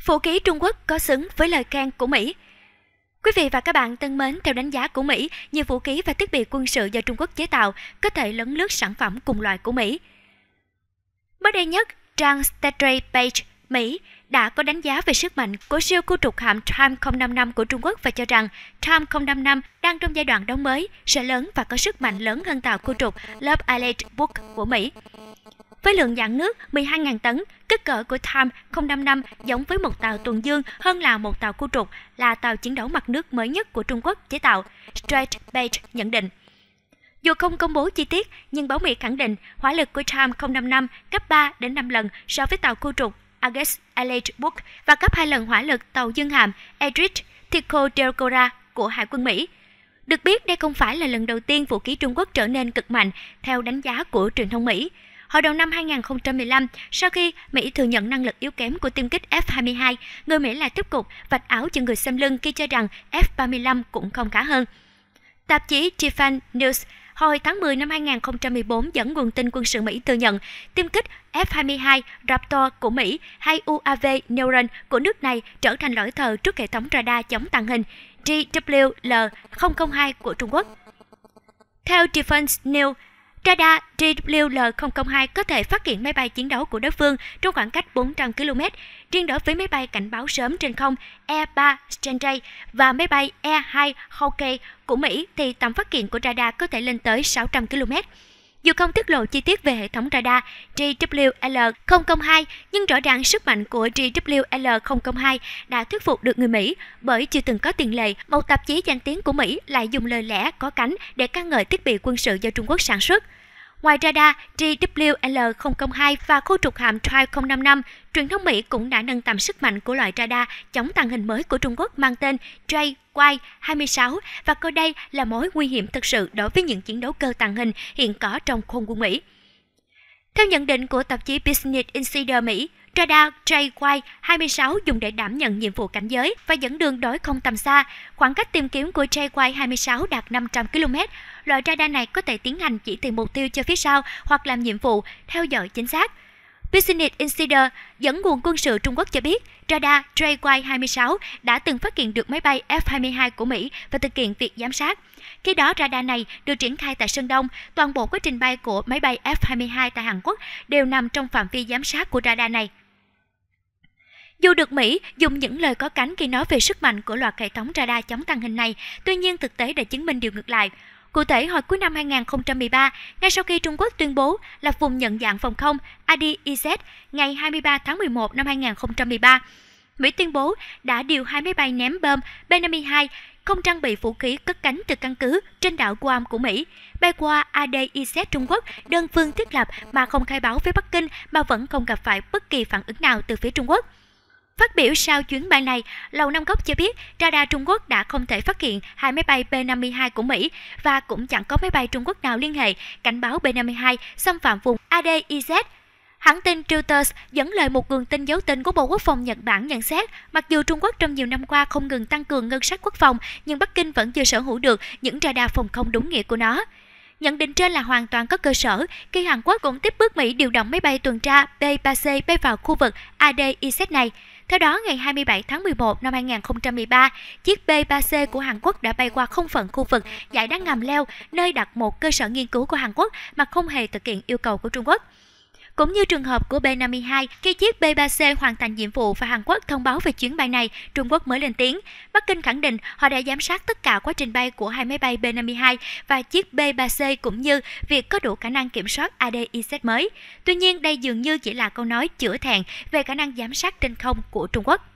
Phụ ký Trung Quốc có xứng với lời khen của Mỹ. Quý vị và các bạn thân mến, theo đánh giá của Mỹ, nhiều vũ khí và thiết bị quân sự do Trung Quốc chế tạo có thể lấn lướt sản phẩm cùng loại của Mỹ. Mới đây nhất, trang Statray Page Mỹ đã có đánh giá về sức mạnh của siêu khu trục hạm Time 055 của Trung Quốc và cho rằng Time 055 đang trong giai đoạn đóng mới, sẽ lớn và có sức mạnh lớn hơn tàu khu trục Love Island Book của Mỹ với lượng dạng nước 12.000 tấn, kích cỡ của Time 055 giống với một tàu tuần dương hơn là một tàu khu trục, là tàu chiến đấu mặt nước mới nhất của Trung Quốc chế tạo, Strait Page nhận định. Dù không công bố chi tiết, nhưng báo Mỹ khẳng định hỏa lực của Time 055 gấp 3 đến 5 lần so với tàu khu trục Agus Book và gấp 2 lần hỏa lực tàu dân hạm Edrich Tico Delcora của Hải quân Mỹ. Được biết, đây không phải là lần đầu tiên vũ khí Trung Quốc trở nên cực mạnh, theo đánh giá của truyền thông Mỹ. Hồi đầu năm 2015, sau khi Mỹ thừa nhận năng lực yếu kém của tiêm kích F-22, người Mỹ lại tiếp tục vạch áo cho người xâm lưng khi cho rằng F-35 cũng không khá hơn. Tạp chí Japan News hồi tháng 10 năm 2014 dẫn nguồn tin quân sự Mỹ thừa nhận tiêm kích F-22 Raptor của Mỹ hay UAV Neuron của nước này trở thành lỗi thờ trước hệ thống radar chống tàng hình GWL-002 của Trung Quốc. Theo Defense News, Radar JWL-002 có thể phát hiện máy bay chiến đấu của đối phương trong khoảng cách 400 km, riêng đối với máy bay cảnh báo sớm trên không E-3 Stenjay và máy bay E-2 Hawkeye của Mỹ thì tầm phát hiện của radar có thể lên tới 600 km. Dù không tiết lộ chi tiết về hệ thống radar GWL-002, nhưng rõ ràng sức mạnh của GWL-002 đã thuyết phục được người Mỹ, bởi chưa từng có tiền lệ, một tạp chí danh tiếng của Mỹ lại dùng lời lẽ có cánh để ca ngợi thiết bị quân sự do Trung Quốc sản xuất. Ngoài radar JWL002 và khu trục hạm TRI-055, truyền thông Mỹ cũng đã nâng tầm sức mạnh của loại radar chống tàng hình mới của Trung Quốc mang tên JY-26 và coi đây là mối nguy hiểm thực sự đối với những chiến đấu cơ tàng hình hiện có trong khôn quân Mỹ. Theo nhận định của tạp chí Business Insider Mỹ, Radar JY 26 dùng để đảm nhận nhiệm vụ cảnh giới và dẫn đường đối không tầm xa. Khoảng cách tìm kiếm của JY 26 đạt 500 km. Loại radar này có thể tiến hành chỉ tìm mục tiêu cho phía sau hoặc làm nhiệm vụ theo dõi chính xác. Business Insider dẫn nguồn quân sự Trung Quốc cho biết, radar JY-26 đã từng phát hiện được máy bay F-22 của Mỹ và thực hiện việc giám sát. Khi đó, radar này được triển khai tại Sơn Đông. Toàn bộ quá trình bay của máy bay F-22 tại Hàn Quốc đều nằm trong phạm vi giám sát của radar này. Dù được Mỹ dùng những lời có cánh khi nói về sức mạnh của loạt hệ thống radar chống tăng hình này, tuy nhiên thực tế đã chứng minh điều ngược lại. Cụ thể, hồi cuối năm 2013, ngay sau khi Trung Quốc tuyên bố là vùng nhận dạng phòng không ADIZ ngày 23 tháng 11 năm 2013, Mỹ tuyên bố đã điều hai máy bay ném bom B-52 không trang bị vũ khí cất cánh từ căn cứ trên đảo Guam của Mỹ, bay qua ADIZ Trung Quốc đơn phương thiết lập mà không khai báo với Bắc Kinh mà vẫn không gặp phải bất kỳ phản ứng nào từ phía Trung Quốc. Phát biểu sau chuyến bay này, Lầu Năm Góc cho biết radar Trung Quốc đã không thể phát hiện hai máy bay B-52 của Mỹ và cũng chẳng có máy bay Trung Quốc nào liên hệ cảnh báo B-52 xâm phạm vùng ADIZ Hãng tin Reuters dẫn lời một nguồn tin giấu tên của Bộ Quốc phòng Nhật Bản nhận xét, mặc dù Trung Quốc trong nhiều năm qua không ngừng tăng cường ngân sách quốc phòng, nhưng Bắc Kinh vẫn chưa sở hữu được những radar phòng không đúng nghĩa của nó. Nhận định trên là hoàn toàn có cơ sở khi Hàn Quốc cũng tiếp bước Mỹ điều động máy bay tuần tra B-3C bay vào khu vực ADIZ này. Theo đó, ngày 27 tháng 11 năm 2013, chiếc B-3C của Hàn Quốc đã bay qua không phận khu vực giải đá ngầm leo, nơi đặt một cơ sở nghiên cứu của Hàn Quốc mà không hề thực hiện yêu cầu của Trung Quốc. Cũng như trường hợp của B-52, khi chiếc B-3C hoàn thành nhiệm vụ và Hàn Quốc thông báo về chuyến bay này, Trung Quốc mới lên tiếng. Bắc Kinh khẳng định họ đã giám sát tất cả quá trình bay của hai máy bay B-52 và chiếc B-3C cũng như việc có đủ khả năng kiểm soát ADIZ mới. Tuy nhiên, đây dường như chỉ là câu nói chữa thẹn về khả năng giám sát trên không của Trung Quốc.